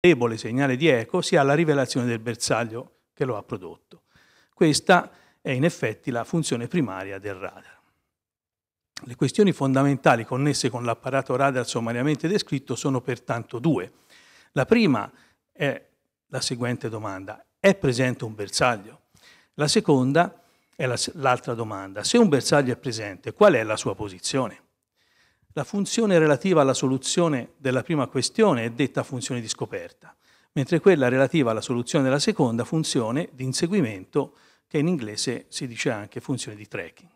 debole segnale di eco sia la rivelazione del bersaglio che lo ha prodotto. Questa è in effetti la funzione primaria del radar. Le questioni fondamentali connesse con l'apparato radar sommariamente descritto sono pertanto due. La prima è la seguente domanda, è presente un bersaglio? La seconda è l'altra domanda, se un bersaglio è presente, qual è la sua posizione? La funzione relativa alla soluzione della prima questione è detta funzione di scoperta, mentre quella relativa alla soluzione della seconda funzione di inseguimento, che in inglese si dice anche funzione di tracking.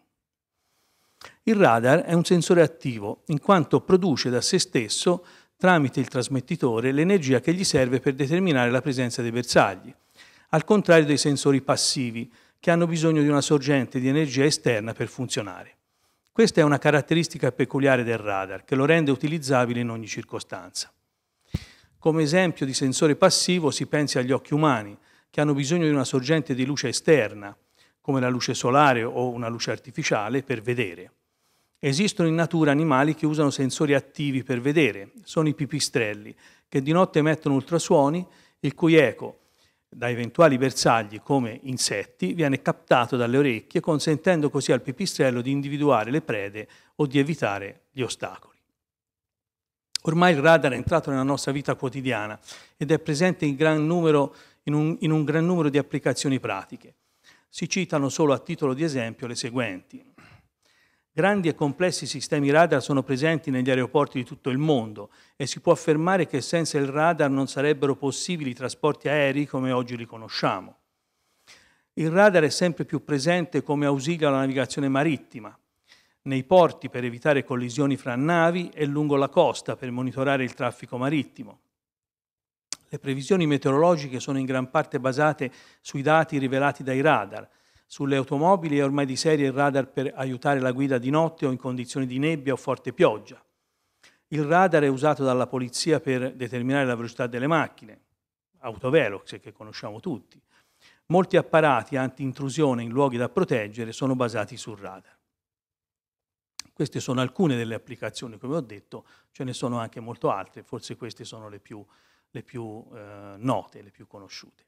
Il radar è un sensore attivo, in quanto produce da se stesso, tramite il trasmettitore, l'energia che gli serve per determinare la presenza dei bersagli, al contrario dei sensori passivi, che hanno bisogno di una sorgente di energia esterna per funzionare. Questa è una caratteristica peculiare del radar che lo rende utilizzabile in ogni circostanza. Come esempio di sensore passivo si pensi agli occhi umani, che hanno bisogno di una sorgente di luce esterna, come la luce solare o una luce artificiale, per vedere. Esistono in natura animali che usano sensori attivi per vedere, sono i pipistrelli, che di notte emettono ultrasuoni, il cui eco, da eventuali bersagli come insetti viene captato dalle orecchie, consentendo così al pipistrello di individuare le prede o di evitare gli ostacoli. Ormai il radar è entrato nella nostra vita quotidiana ed è presente in, gran numero, in, un, in un gran numero di applicazioni pratiche. Si citano solo a titolo di esempio le seguenti. Grandi e complessi sistemi radar sono presenti negli aeroporti di tutto il mondo e si può affermare che senza il radar non sarebbero possibili i trasporti aerei come oggi li conosciamo. Il radar è sempre più presente come ausilio alla navigazione marittima, nei porti per evitare collisioni fra navi e lungo la costa per monitorare il traffico marittimo. Le previsioni meteorologiche sono in gran parte basate sui dati rivelati dai radar, sulle automobili è ormai di serie il radar per aiutare la guida di notte o in condizioni di nebbia o forte pioggia. Il radar è usato dalla polizia per determinare la velocità delle macchine, autovelox che conosciamo tutti. Molti apparati anti-intrusione in luoghi da proteggere sono basati sul radar. Queste sono alcune delle applicazioni, come ho detto, ce ne sono anche molto altre, forse queste sono le più, le più eh, note, le più conosciute.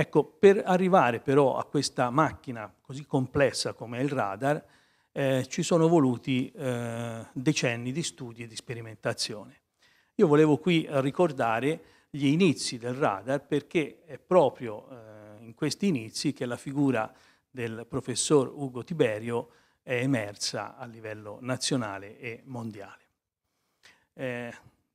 Ecco, per arrivare però a questa macchina così complessa come il radar, eh, ci sono voluti eh, decenni di studi e di sperimentazione. Io volevo qui ricordare gli inizi del radar perché è proprio eh, in questi inizi che la figura del professor Ugo Tiberio è emersa a livello nazionale e mondiale. Eh,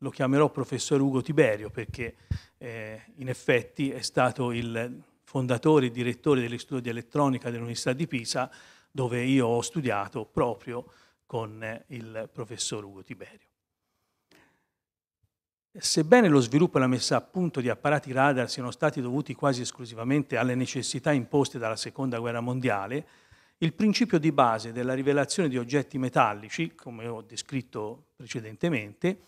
lo chiamerò professor Ugo Tiberio perché eh, in effetti è stato il fondatore e direttore dell'Istituto di elettronica dell'Università di Pisa dove io ho studiato proprio con eh, il professor Ugo Tiberio. Sebbene lo sviluppo e la messa a punto di apparati radar siano stati dovuti quasi esclusivamente alle necessità imposte dalla Seconda Guerra Mondiale, il principio di base della rivelazione di oggetti metallici, come ho descritto precedentemente,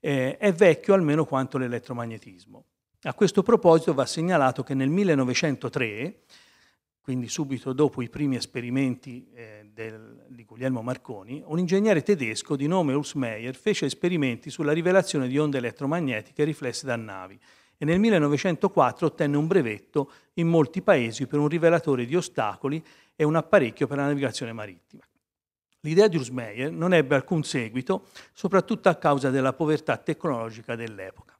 eh, è vecchio almeno quanto l'elettromagnetismo. A questo proposito va segnalato che nel 1903, quindi subito dopo i primi esperimenti eh, del, di Guglielmo Marconi, un ingegnere tedesco di nome Urs Meyer fece esperimenti sulla rivelazione di onde elettromagnetiche riflesse da navi e nel 1904 ottenne un brevetto in molti paesi per un rivelatore di ostacoli e un apparecchio per la navigazione marittima. L'idea di Ursmeyer non ebbe alcun seguito, soprattutto a causa della povertà tecnologica dell'epoca.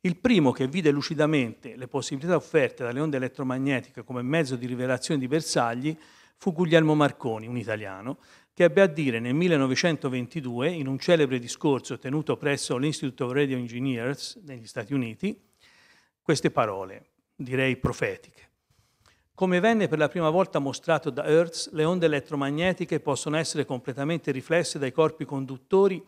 Il primo che vide lucidamente le possibilità offerte dalle onde elettromagnetiche come mezzo di rivelazione di bersagli fu Guglielmo Marconi, un italiano, che ebbe a dire nel 1922, in un celebre discorso tenuto presso l'Institute of Radio Engineers negli Stati Uniti, queste parole, direi profetiche. Come venne per la prima volta mostrato da Hertz, le onde elettromagnetiche possono essere completamente riflesse dai corpi conduttori.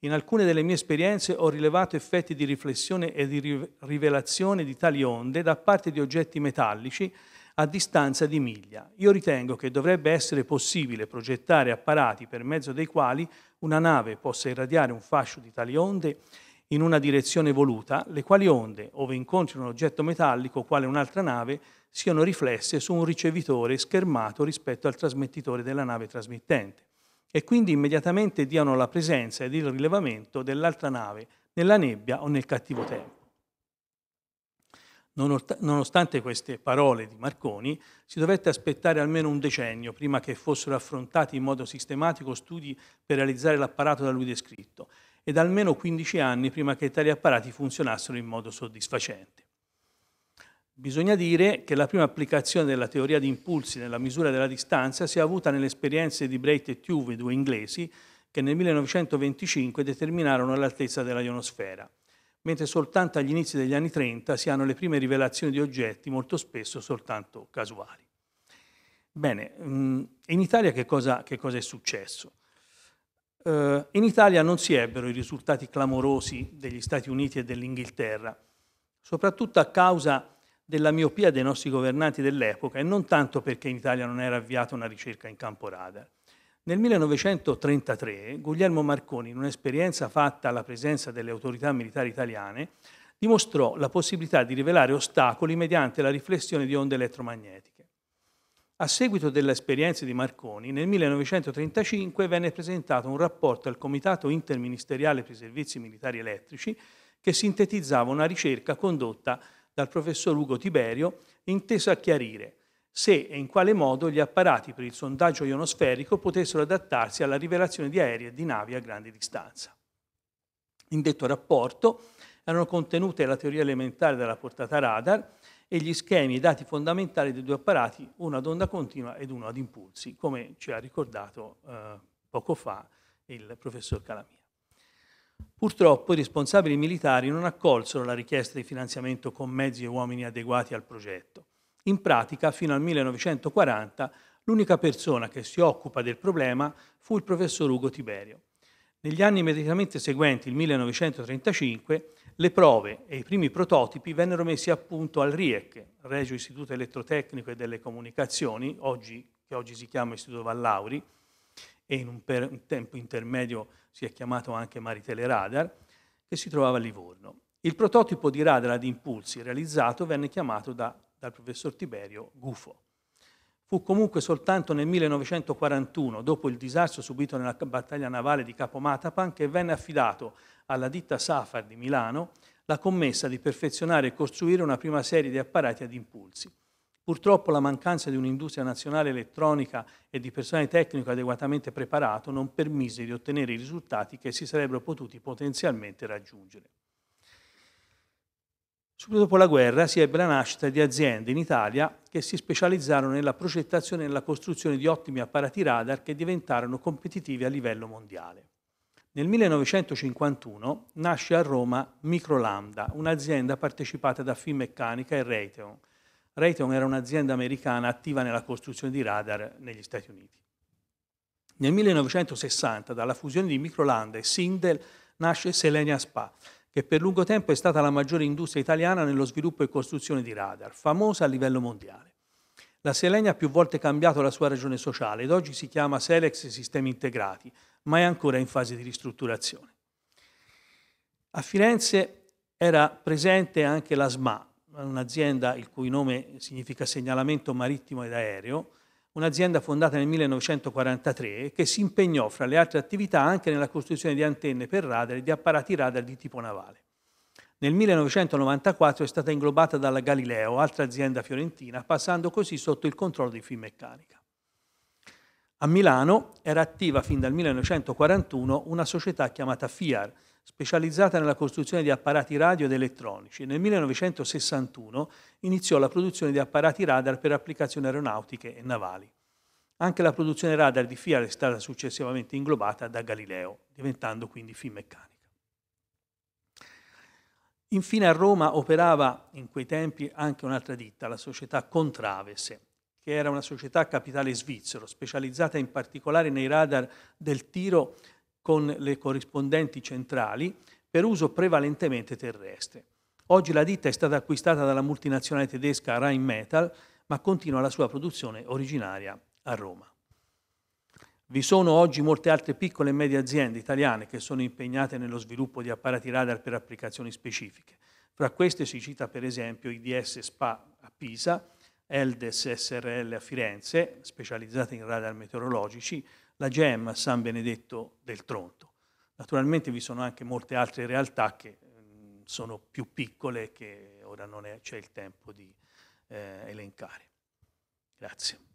In alcune delle mie esperienze ho rilevato effetti di riflessione e di rivelazione di tali onde da parte di oggetti metallici a distanza di miglia. Io ritengo che dovrebbe essere possibile progettare apparati per mezzo dei quali una nave possa irradiare un fascio di tali onde in una direzione voluta, le quali onde, ove incontri un oggetto metallico quale un'altra nave, siano riflesse su un ricevitore schermato rispetto al trasmettitore della nave trasmittente e quindi immediatamente diano la presenza ed il rilevamento dell'altra nave nella nebbia o nel cattivo tempo. Nonostante queste parole di Marconi, si dovette aspettare almeno un decennio prima che fossero affrontati in modo sistematico studi per realizzare l'apparato da lui descritto ed almeno 15 anni prima che tali apparati funzionassero in modo soddisfacente. Bisogna dire che la prima applicazione della teoria di impulsi nella misura della distanza si è avuta nelle esperienze di Breit e Tuve, due inglesi, che nel 1925 determinarono l'altezza della ionosfera, mentre soltanto agli inizi degli anni 30 si hanno le prime rivelazioni di oggetti, molto spesso soltanto casuali. Bene, mm, in Italia che cosa, che cosa è successo? Eh, in Italia non si ebbero i risultati clamorosi degli Stati Uniti e dell'Inghilterra, soprattutto a causa della miopia dei nostri governanti dell'epoca e non tanto perché in Italia non era avviata una ricerca in campo radar. Nel 1933 Guglielmo Marconi, in un'esperienza fatta alla presenza delle autorità militari italiane, dimostrò la possibilità di rivelare ostacoli mediante la riflessione di onde elettromagnetiche. A seguito dell'esperienza di Marconi, nel 1935 venne presentato un rapporto al Comitato interministeriale per i servizi militari elettrici che sintetizzava una ricerca condotta dal professor Ugo Tiberio, inteso a chiarire se e in quale modo gli apparati per il sondaggio ionosferico potessero adattarsi alla rivelazione di aerei e di navi a grande distanza. In detto rapporto erano contenute la teoria elementare della portata radar e gli schemi e i dati fondamentali dei due apparati, uno ad onda continua ed uno ad impulsi, come ci ha ricordato eh, poco fa il professor Calamini. Purtroppo i responsabili militari non accolsero la richiesta di finanziamento con mezzi e uomini adeguati al progetto. In pratica, fino al 1940, l'unica persona che si occupa del problema fu il professor Ugo Tiberio. Negli anni immediatamente seguenti, il 1935, le prove e i primi prototipi vennero messi a punto al RIEC, Regio Istituto Elettrotecnico e delle Comunicazioni, oggi, che oggi si chiama Istituto Vallauri, e in un, per, un tempo intermedio si è chiamato anche Maritele Radar, che si trovava a Livorno. Il prototipo di radar ad impulsi realizzato venne chiamato da, dal professor Tiberio Gufo. Fu comunque soltanto nel 1941, dopo il disastro subito nella battaglia navale di Capo Matapan, che venne affidato alla ditta Safar di Milano la commessa di perfezionare e costruire una prima serie di apparati ad impulsi. Purtroppo la mancanza di un'industria nazionale elettronica e di personale tecnico adeguatamente preparato non permise di ottenere i risultati che si sarebbero potuti potenzialmente raggiungere. Subito dopo la guerra si ebbe la nascita di aziende in Italia che si specializzarono nella progettazione e nella costruzione di ottimi apparati radar che diventarono competitivi a livello mondiale. Nel 1951 nasce a Roma Microlambda, un'azienda partecipata da Finmeccanica e Raytheon, Raytheon era un'azienda americana attiva nella costruzione di radar negli Stati Uniti. Nel 1960, dalla fusione di Microlanda e Sindel, nasce Selenia Spa, che per lungo tempo è stata la maggiore industria italiana nello sviluppo e costruzione di radar, famosa a livello mondiale. La Selenia ha più volte cambiato la sua ragione sociale ed oggi si chiama Selex Sistemi Integrati, ma è ancora in fase di ristrutturazione. A Firenze era presente anche la SMA, un'azienda il cui nome significa segnalamento marittimo ed aereo, un'azienda fondata nel 1943 che si impegnò fra le altre attività anche nella costruzione di antenne per radar e di apparati radar di tipo navale. Nel 1994 è stata inglobata dalla Galileo, altra azienda fiorentina, passando così sotto il controllo di Finmeccanica. A Milano era attiva fin dal 1941 una società chiamata FIAR, specializzata nella costruzione di apparati radio ed elettronici. Nel 1961 iniziò la produzione di apparati radar per applicazioni aeronautiche e navali. Anche la produzione radar di Fiat è stata successivamente inglobata da Galileo, diventando quindi Finmeccanica. Infine a Roma operava in quei tempi anche un'altra ditta, la società Contravese, che era una società capitale svizzero, specializzata in particolare nei radar del tiro con le corrispondenti centrali per uso prevalentemente terrestre. Oggi la ditta è stata acquistata dalla multinazionale tedesca Rheinmetall, ma continua la sua produzione originaria a Roma. Vi sono oggi molte altre piccole e medie aziende italiane che sono impegnate nello sviluppo di apparati radar per applicazioni specifiche. Fra queste si cita per esempio IDS SPA a Pisa, Eldes SRL a Firenze, specializzate in radar meteorologici, la GEM a San Benedetto del Tronto. Naturalmente vi sono anche molte altre realtà che mh, mm, sono più piccole che ora non c'è il tempo di eh, elencare. Grazie.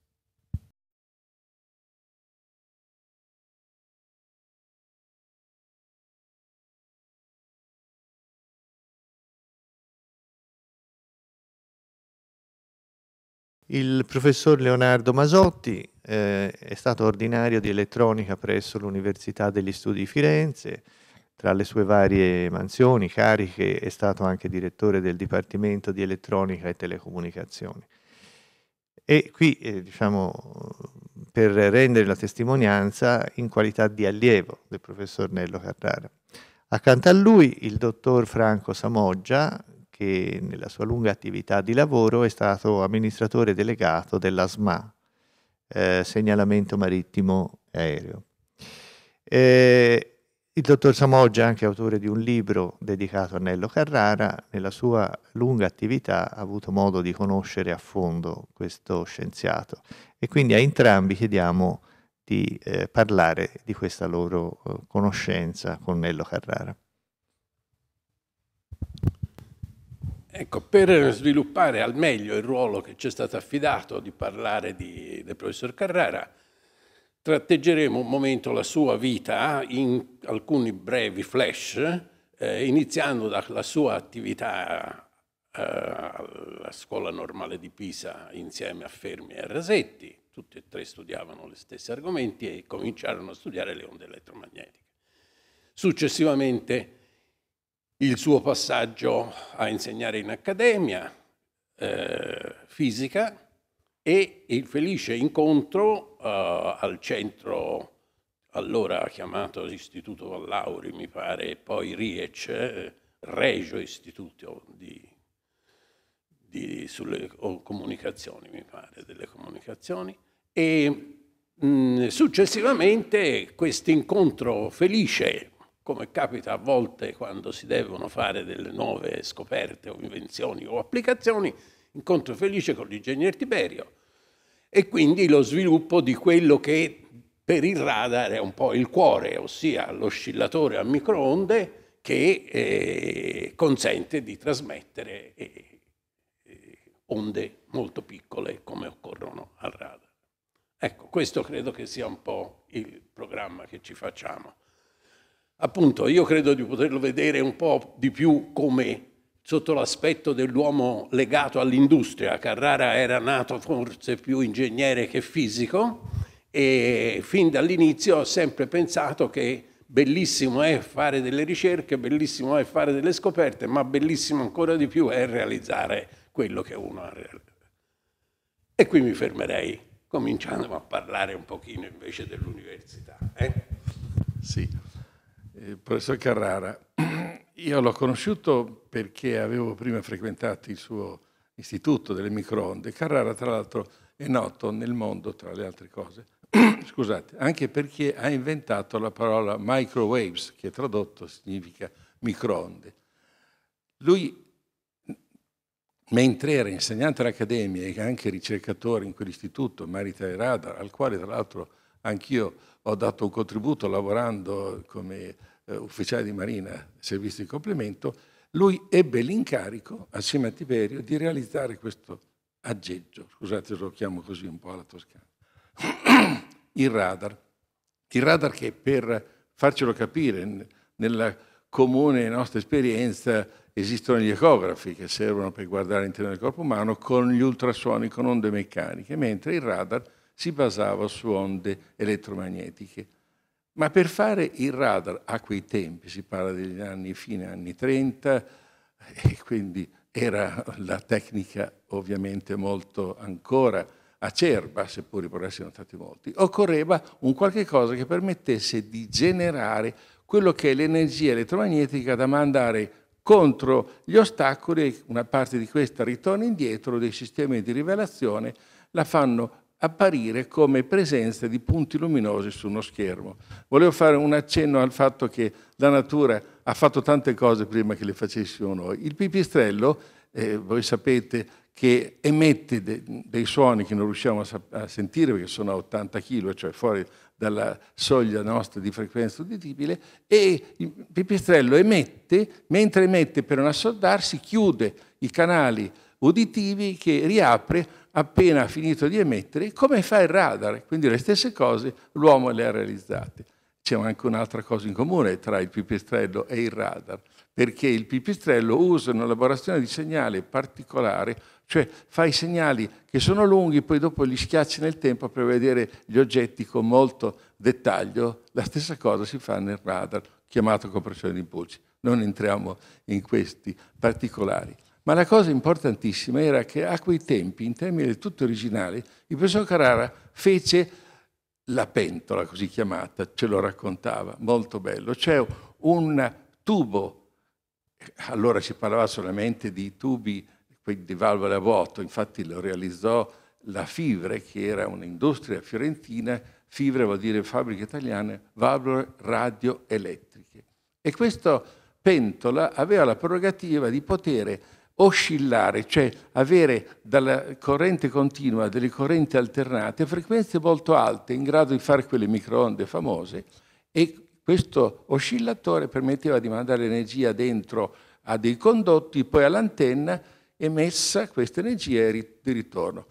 Il professor Leonardo Masotti eh, è stato ordinario di elettronica presso l'Università degli Studi di Firenze, tra le sue varie mansioni, cariche, è stato anche direttore del Dipartimento di Elettronica e Telecomunicazioni. E qui, eh, diciamo, per rendere la testimonianza in qualità di allievo del professor Nello Carrara. Accanto a lui il dottor Franco Samoggia, che nella sua lunga attività di lavoro è stato amministratore delegato della SMA, eh, segnalamento marittimo aereo. Eh, il dottor Samoggia, è anche autore di un libro dedicato a Nello Carrara, nella sua lunga attività ha avuto modo di conoscere a fondo questo scienziato e quindi a entrambi chiediamo di eh, parlare di questa loro eh, conoscenza con Nello Carrara. Ecco, per sviluppare al meglio il ruolo che ci è stato affidato di parlare di, del professor Carrara, tratteggeremo un momento la sua vita in alcuni brevi flash, eh, iniziando dalla sua attività eh, alla scuola normale di Pisa insieme a Fermi e Rasetti, tutti e tre studiavano gli stessi argomenti e cominciarono a studiare le onde elettromagnetiche. Successivamente il suo passaggio a insegnare in accademia eh, fisica e il felice incontro eh, al centro allora chiamato Istituto Vallauri, mi pare, e poi Riec, eh, Regio Istituto di, di, sulle comunicazioni, mi pare, delle comunicazioni. E mh, mm, successivamente questo incontro felice come capita a volte quando si devono fare delle nuove scoperte o invenzioni o applicazioni, incontro felice con l'ingegner Tiberio e quindi lo sviluppo di quello che per il radar è un po' il cuore, ossia l'oscillatore a microonde che eh, consente di trasmettere eh, eh, onde molto piccole come occorrono al radar. Ecco, questo credo che sia un po' il programma che ci facciamo appunto io credo di poterlo vedere un po' di più come sotto l'aspetto dell'uomo legato all'industria. Carrara era nato forse più ingegnere che fisico e fin dall'inizio ho sempre pensato che bellissimo è fare delle ricerche, bellissimo è fare delle scoperte, ma bellissimo ancora di più è realizzare quello che uno ha realizzato. E qui mi fermerei, cominciando a parlare un pochino invece dell'università. Eh? Sì il eh, professor Carrara, io l'ho conosciuto perché avevo prima frequentato il suo istituto delle microonde. Carrara, tra l'altro, è noto nel mondo, tra le altre cose, scusate, anche perché ha inventato la parola microwaves, che tradotto significa microonde. Lui, mentre era insegnante all'Accademia e anche ricercatore in quell'istituto, Marita e Radar, al quale tra l'altro anch'io ho dato un contributo lavorando come eh, ufficiale di Marina, servizio di complemento, lui ebbe l'incarico, assieme a Tiberio, di realizzare questo aggeggio, scusate se lo chiamo così un po' alla toscana, il radar. Il radar che per farcelo capire, nella comune nostra esperienza esistono gli ecografi che servono per guardare l'interno del corpo umano con gli ultrasuoni, con onde meccaniche, mentre il radar si basava su onde elettromagnetiche. Ma per fare il radar a quei tempi, si parla degli anni fine anni 30, e quindi era la tecnica ovviamente molto ancora acerba, seppur i progressi sono stati molti, occorreva un qualche cosa che permettesse di generare quello che è l'energia elettromagnetica da mandare contro gli ostacoli, una parte di questa ritorna indietro, dei sistemi di rivelazione la fanno apparire come presenza di punti luminosi su uno schermo. Volevo fare un accenno al fatto che la natura ha fatto tante cose prima che le facessimo noi. Il pipistrello, eh, voi sapete, che emette de dei suoni che non riusciamo a, a sentire perché sono a 80 kg, cioè fuori dalla soglia nostra di frequenza uditibile, e il pipistrello emette, mentre emette per non assordarsi, chiude i canali uditivi che riapre appena finito di emettere, come fa il radar. Quindi le stesse cose l'uomo le ha realizzate. C'è anche un'altra cosa in comune tra il pipistrello e il radar, perché il pipistrello usa un'elaborazione di segnale particolare, cioè fa i segnali che sono lunghi, poi dopo li schiacci nel tempo per vedere gli oggetti con molto dettaglio. La stessa cosa si fa nel radar, chiamato compressione di impulsi. Non entriamo in questi particolari. Ma la cosa importantissima era che a quei tempi, in termini del tutto originali, il professor Carrara fece la pentola, così chiamata, ce lo raccontava, molto bello. C'è cioè, un tubo, allora si parlava solamente di tubi di valvole a vuoto, infatti lo realizzò la Fivre, che era un'industria fiorentina, Fivre vuol dire fabbrica italiana, valvole radioelettriche. E questa pentola aveva la prerogativa di poter oscillare, cioè avere dalla corrente continua delle correnti alternate frequenze molto alte in grado di fare quelle microonde famose e questo oscillatore permetteva di mandare energia dentro a dei condotti, poi all'antenna emessa questa energia di ritorno.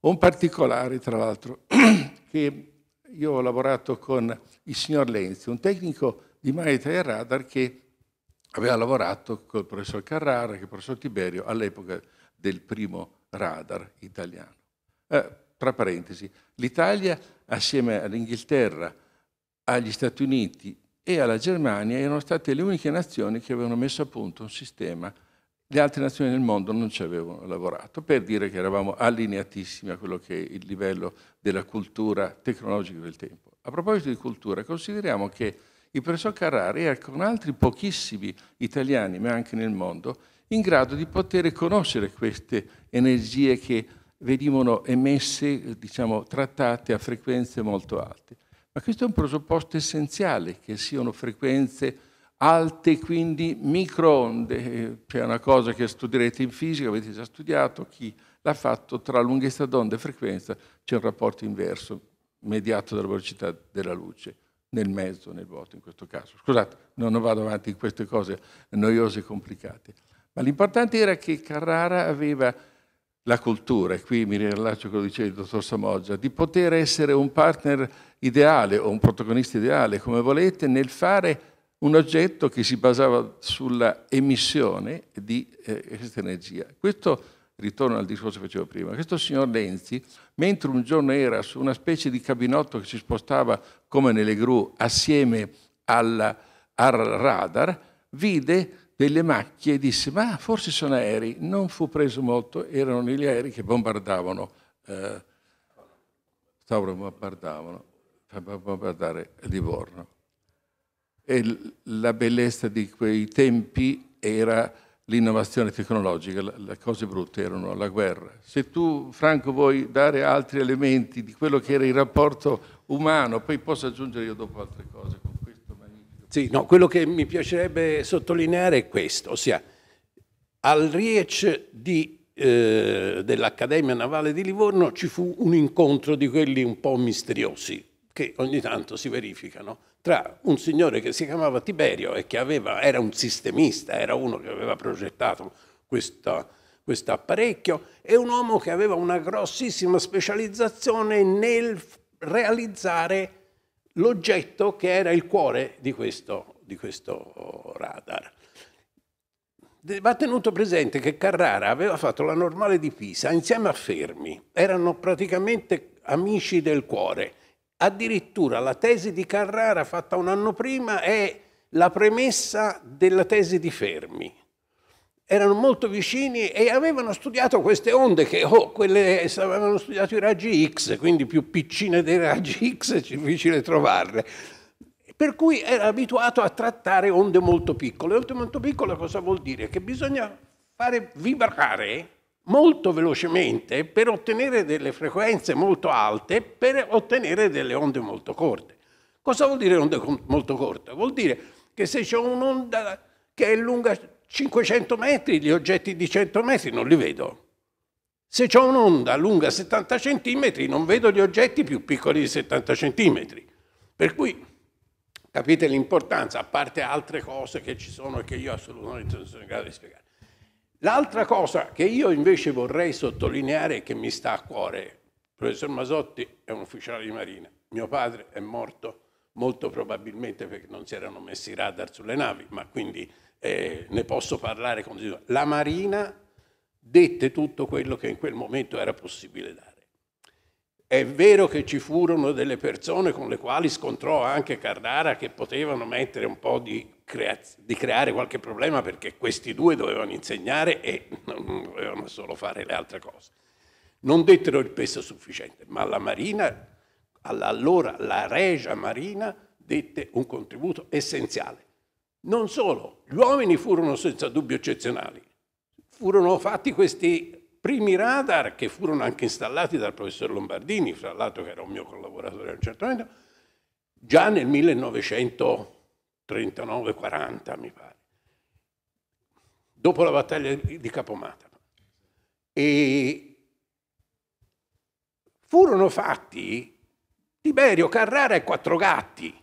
Un particolare, tra l'altro, che io ho lavorato con il signor Lenzi, un tecnico di Marità e Radar che aveva lavorato col professor Carrara e il professor Tiberio all'epoca del primo radar italiano. Eh, tra parentesi, l'Italia assieme all'Inghilterra, agli Stati Uniti e alla Germania erano state le uniche nazioni che avevano messo a punto un sistema le altre nazioni del mondo non ci avevano lavorato, per dire che eravamo allineatissimi a quello che è il livello della cultura tecnologica del tempo. A proposito di cultura, consideriamo che il professor Carrari era con altri pochissimi italiani, ma anche nel mondo, in grado di poter conoscere queste energie che venivano emesse, diciamo, trattate a frequenze molto alte. Ma questo è un presupposto essenziale, che siano frequenze alte, quindi microonde. Eh, c'è una cosa che studierete in fisica, avete già studiato, chi l'ha fatto, tra lunghezza d'onda e frequenza c'è un rapporto inverso, mediato dalla velocità della luce nel mezzo, nel vuoto in questo caso. Scusate, non vado avanti in queste cose noiose e complicate. Ma l'importante era che Carrara aveva la cultura, e qui mi rilascio a quello che diceva il dottor Samoggia, di poter essere un partner ideale o un protagonista ideale, come volete, nel fare un oggetto che si basava sulla emissione di eh, questa energia. Questo ritorno al discorso che facevo prima, questo signor Lenzi, mentre un giorno era su una specie di cabinotto che si spostava come nelle gru assieme alla, al radar, vide delle macchie e disse ma forse sono aerei, non fu preso molto, erano gli aerei che bombardavano, eh, stavano bombardavano, bombardare Livorno. E la bellezza di quei tempi era l'innovazione tecnologica, le cose brutte erano la guerra. Se tu, Franco, vuoi dare altri elementi di quello che era il rapporto umano, poi posso aggiungere io dopo altre cose con questo magnifico... Sì, no, quello che mi piacerebbe sottolineare è questo, ossia al Riech eh, dell'Accademia Navale di Livorno ci fu un incontro di quelli un po' misteriosi, che ogni tanto si verificano, tra un signore che si chiamava Tiberio e che aveva, era un sistemista, era uno che aveva progettato questo, questo apparecchio, e un uomo che aveva una grossissima specializzazione nel realizzare l'oggetto che era il cuore di questo, di questo radar. Va tenuto presente che Carrara aveva fatto la normale di Pisa insieme a Fermi, erano praticamente amici del cuore. Addirittura la tesi di Carrara fatta un anno prima è la premessa della tesi di Fermi. Erano molto vicini e avevano studiato queste onde che oh, quelle, avevano studiato i raggi X, quindi più piccine dei raggi X è difficile trovarle. Per cui era abituato a trattare onde molto piccole. Onde molto piccole cosa vuol dire? Che bisogna fare vibrare molto velocemente per ottenere delle frequenze molto alte, per ottenere delle onde molto corte. Cosa vuol dire onde molto corte? Vuol dire che se c'è un'onda che è lunga 500 metri, gli oggetti di 100 metri non li vedo. Se c'è un'onda lunga 70 cm, non vedo gli oggetti più piccoli di 70 cm. Per cui capite l'importanza, a parte altre cose che ci sono e che io assolutamente non sono in grado di spiegare. L'altra cosa che io invece vorrei sottolineare e che mi sta a cuore, il professor Masotti è un ufficiale di Marina, mio padre è morto molto probabilmente perché non si erano messi i radar sulle navi, ma quindi eh, ne posso parlare con La Marina dette tutto quello che in quel momento era possibile dare. È vero che ci furono delle persone con le quali scontrò anche Carrara che potevano mettere un po' di crea- di creare qualche problema perché questi due dovevano insegnare e non dovevano solo fare le altre cose. Non dettero il peso sufficiente, ma la Marina, allora la Regia Marina, dette un contributo essenziale. Non solo, gli uomini furono senza dubbio eccezionali. Furono fatti questi primi radar che furono anche installati dal professor Lombardini, fra l'altro che era un mio collaboratore a un certo momento, già nel 1900 39-40 mi pare, dopo la battaglia di Capomata. E furono fatti Tiberio Carrara e Quattro Gatti.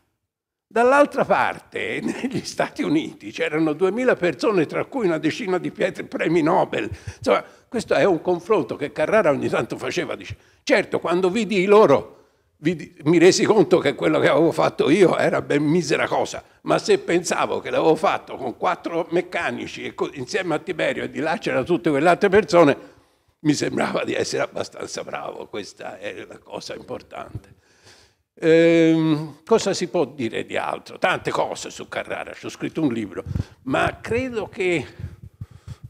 Dall'altra parte, negli Stati Uniti, c'erano 2.000 persone, tra cui una decina di pietre, premi Nobel. Insomma, questo è un confronto che Carrara ogni tanto faceva. Dice, certo, quando vidi loro mi resi conto che quello che avevo fatto io era ben misera cosa, ma se pensavo che l'avevo fatto con quattro meccanici e insieme a Tiberio e di là c'erano tutte quelle altre persone, mi sembrava di essere abbastanza bravo, questa è la cosa importante. Ehm, cosa si può dire di altro? Tante cose su Carrara, ci ho scritto un libro, ma credo che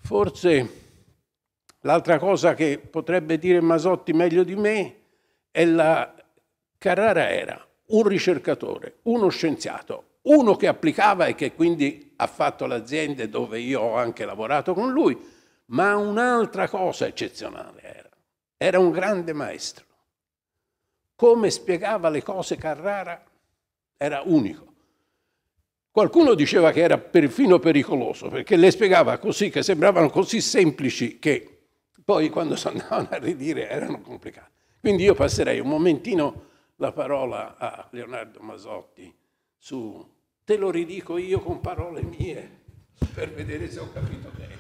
forse l'altra cosa che potrebbe dire Masotti meglio di me è la Carrara era un ricercatore, uno scienziato, uno che applicava e che quindi ha fatto l'azienda dove io ho anche lavorato con lui, ma un'altra cosa eccezionale era. Era un grande maestro. Come spiegava le cose Carrara era unico. Qualcuno diceva che era perfino pericoloso perché le spiegava così, che sembravano così semplici che poi quando si andavano a ridire erano complicate. Quindi io passerei un momentino la parola a Leonardo Masotti su te lo ridico io con parole mie per vedere se ho capito bene.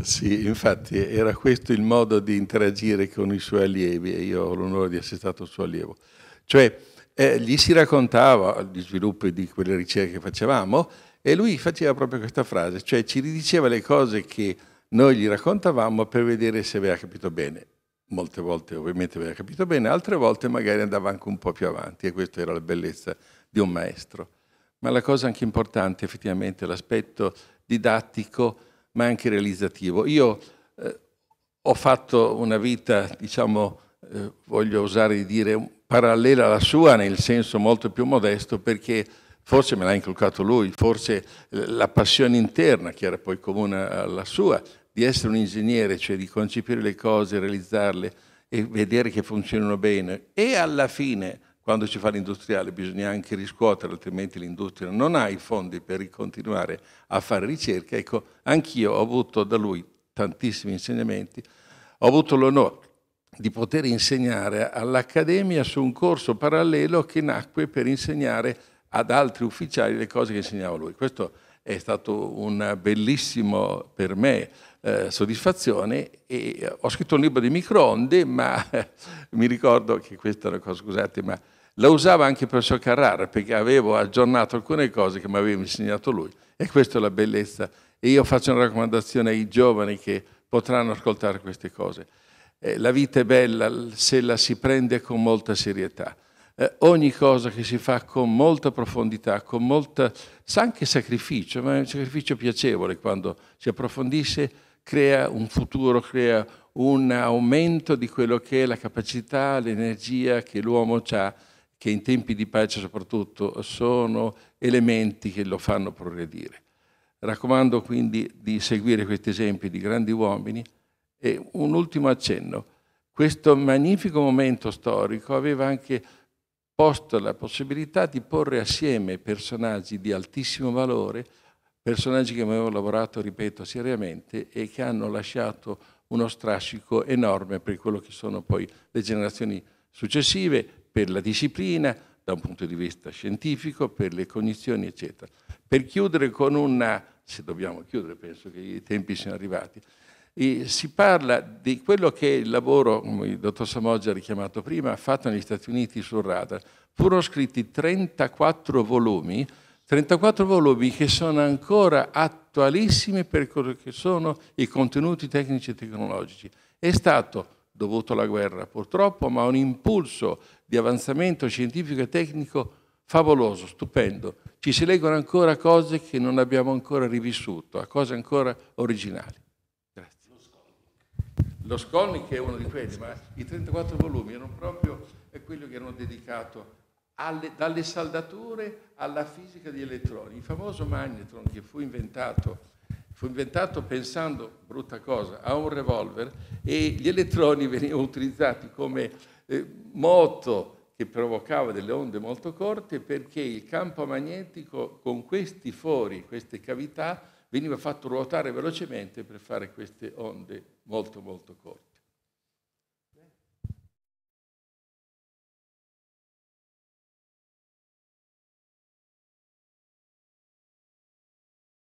Sì, infatti era questo il modo di interagire con i suoi allievi e io ho l'onore di essere stato suo allievo. Cioè eh, gli si raccontava gli sviluppi di quelle ricerche che facevamo e lui faceva proprio questa frase, cioè ci ridiceva le cose che noi gli raccontavamo per vedere se aveva capito bene molte volte ovviamente aveva capito bene, altre volte magari andava anche un po' più avanti e questa era la bellezza di un maestro. Ma la cosa anche importante effettivamente è l'aspetto didattico ma anche realizzativo. Io eh, ho fatto una vita, diciamo, eh, voglio osare di dire, parallela alla sua nel senso molto più modesto perché forse me l'ha inculcato lui, forse la passione interna che era poi comune alla sua di essere un ingegnere, cioè di concepire le cose, realizzarle e vedere che funzionano bene e alla fine quando si fa l'industriale bisogna anche riscuotere, altrimenti l'industria non ha i fondi per continuare a fare ricerca. Ecco, anch'io ho avuto da lui tantissimi insegnamenti, ho avuto l'onore di poter insegnare all'Accademia su un corso parallelo che nacque per insegnare ad altri ufficiali le cose che insegnava lui. Questo è stato un bellissimo per me eh, soddisfazione e eh, ho scritto un libro di microonde, ma mi ricordo che questa era una cosa, scusate, ma la usava anche il professor Carrara perché avevo aggiornato alcune cose che mi aveva insegnato lui e questa è la bellezza. E io faccio una raccomandazione ai giovani che potranno ascoltare queste cose. Eh, la vita è bella se la si prende con molta serietà. Eh, ogni cosa che si fa con molta profondità, con molta, sa anche sacrificio, ma è un sacrificio piacevole quando si approfondisce crea un futuro, crea un aumento di quello che è la capacità, l'energia che l'uomo ha, che in tempi di pace soprattutto sono elementi che lo fanno progredire. Raccomando quindi di seguire questi esempi di grandi uomini e un ultimo accenno. Questo magnifico momento storico aveva anche posto la possibilità di porre assieme personaggi di altissimo valore personaggi che avevo lavorato, ripeto, seriamente e che hanno lasciato uno strascico enorme per quello che sono poi le generazioni successive, per la disciplina, da un punto di vista scientifico, per le cognizioni, eccetera. Per chiudere con una, se dobbiamo chiudere, penso che i tempi siano arrivati, e si parla di quello che il lavoro, come il dottor Samoggia ha richiamato prima, fatto negli Stati Uniti sul radar. Furono scritti 34 volumi 34 volumi che sono ancora attualissimi per quello che sono i contenuti tecnici e tecnologici. È stato, dovuto alla guerra purtroppo, ma un impulso di avanzamento scientifico e tecnico favoloso, stupendo. Ci si leggono ancora cose che non abbiamo ancora rivissuto, a cose ancora originali. Grazie. Lo Skolnik è uno di quelli, ma i 34 volumi erano proprio quelli che erano dedicati alle, dalle saldature alla fisica di elettroni. Il famoso magnetron che fu inventato, fu inventato pensando, brutta cosa, a un revolver e gli elettroni venivano utilizzati come eh, moto che provocava delle onde molto corte perché il campo magnetico con questi fori, queste cavità, veniva fatto ruotare velocemente per fare queste onde molto molto corte.